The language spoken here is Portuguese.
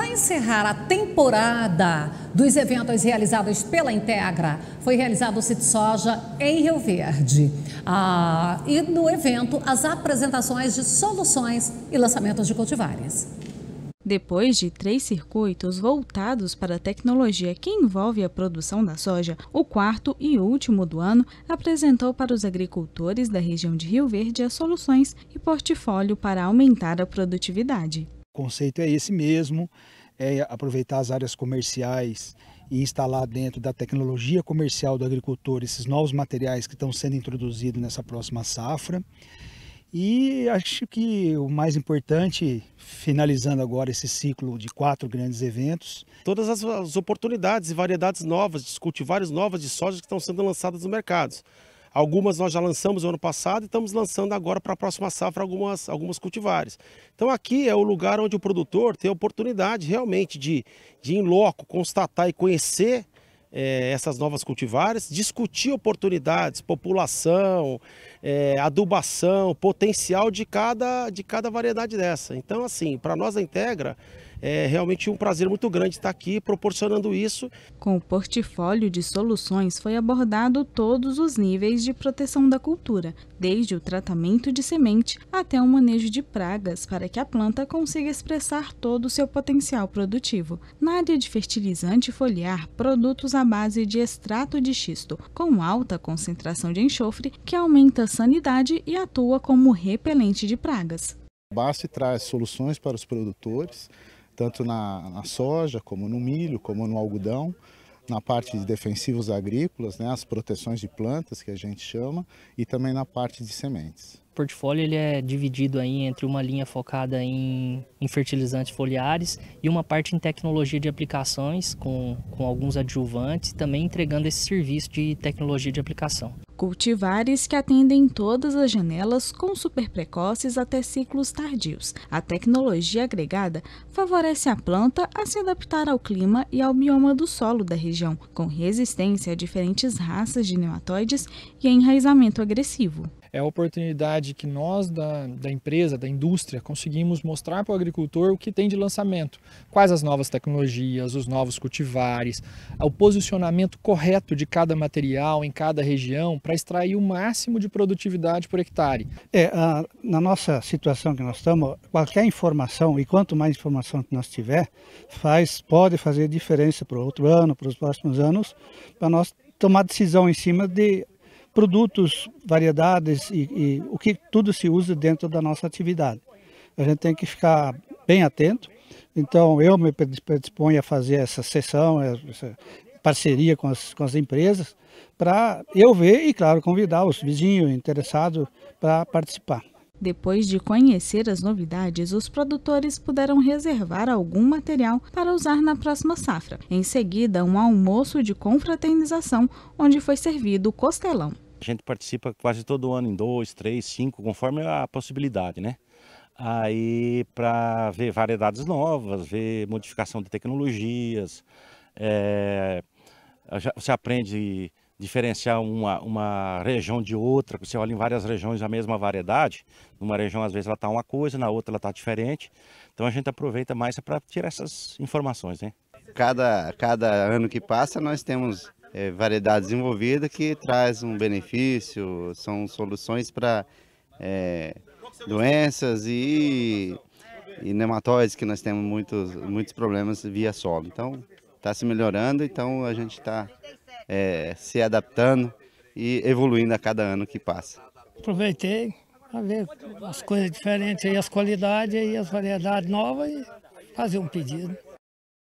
Para encerrar a temporada dos eventos realizados pela Integra, foi realizado o City Soja em Rio Verde. Ah, e no evento, as apresentações de soluções e lançamentos de cultivares. Depois de três circuitos voltados para a tecnologia que envolve a produção da soja, o quarto e último do ano apresentou para os agricultores da região de Rio Verde as soluções e portfólio para aumentar a produtividade. O conceito é esse mesmo, é aproveitar as áreas comerciais e instalar dentro da tecnologia comercial do agricultor esses novos materiais que estão sendo introduzidos nessa próxima safra. E acho que o mais importante, finalizando agora esse ciclo de quatro grandes eventos. Todas as, oportunidades e variedades novas, cultivares novas de soja que estão sendo lançadas nos mercados. Algumas nós já lançamos no ano passado e estamos lançando agora para a próxima safra algumas, algumas cultivares. Então aqui é o lugar onde o produtor tem a oportunidade realmente de, de em loco, constatar e conhecer é, essas novas cultivares, discutir oportunidades, população, é, adubação, potencial de cada, de cada variedade dessa. Então, assim, para nós da Integra, é realmente um prazer muito grande estar aqui proporcionando isso. Com o portfólio de soluções foi abordado todos os níveis de proteção da cultura, desde o tratamento de semente até o manejo de pragas para que a planta consiga expressar todo o seu potencial produtivo. Na área de fertilizante foliar, produtos à base de extrato de xisto com alta concentração de enxofre que aumenta sanidade e atua como repelente de pragas. A traz soluções para os produtores, tanto na, na soja, como no milho, como no algodão, na parte de defensivos agrícolas, né, as proteções de plantas que a gente chama, e também na parte de sementes. O portfólio ele é dividido aí entre uma linha focada em, em fertilizantes foliares e uma parte em tecnologia de aplicações com, com alguns adjuvantes, também entregando esse serviço de tecnologia de aplicação. Cultivares que atendem todas as janelas com super precoces até ciclos tardios. A tecnologia agregada favorece a planta a se adaptar ao clima e ao bioma do solo da região, com resistência a diferentes raças de nematóides e a enraizamento agressivo é a oportunidade que nós da, da empresa, da indústria, conseguimos mostrar para o agricultor o que tem de lançamento, quais as novas tecnologias, os novos cultivares, o posicionamento correto de cada material em cada região para extrair o máximo de produtividade por hectare. É, a, na nossa situação que nós estamos, qualquer informação e quanto mais informação que nós tiver, faz, pode fazer diferença para o outro ano, para os próximos anos, para nós tomar decisão em cima de produtos, variedades e, e o que tudo se usa dentro da nossa atividade. A gente tem que ficar bem atento. Então, eu me predisponho a fazer essa sessão, essa parceria com as, com as empresas, para eu ver e, claro, convidar os vizinhos interessados para participar. Depois de conhecer as novidades, os produtores puderam reservar algum material para usar na próxima safra. Em seguida, um almoço de confraternização, onde foi servido costelão. A gente participa quase todo ano em dois, três, cinco, conforme a possibilidade, né? Aí para ver variedades novas, ver modificação de tecnologias, é, eh, você aprende diferenciar uma, uma região de outra, você olha em várias regiões a mesma variedade, numa região às vezes ela está uma coisa, na outra ela está diferente, então a gente aproveita mais para tirar essas informações. Né? Cada, cada ano que passa nós temos é, eh, variedade desenvolvida que traz um benefício, são soluções para é, eh, doenças e, e nematóides que nós temos muitos, muitos problemas via solo. Então está se melhorando, então a gente está é, se adaptando e evoluindo a cada ano que passa. Aproveitei para ver as coisas diferentes, aí, as qualidades e as variedades novas e fazer um pedido.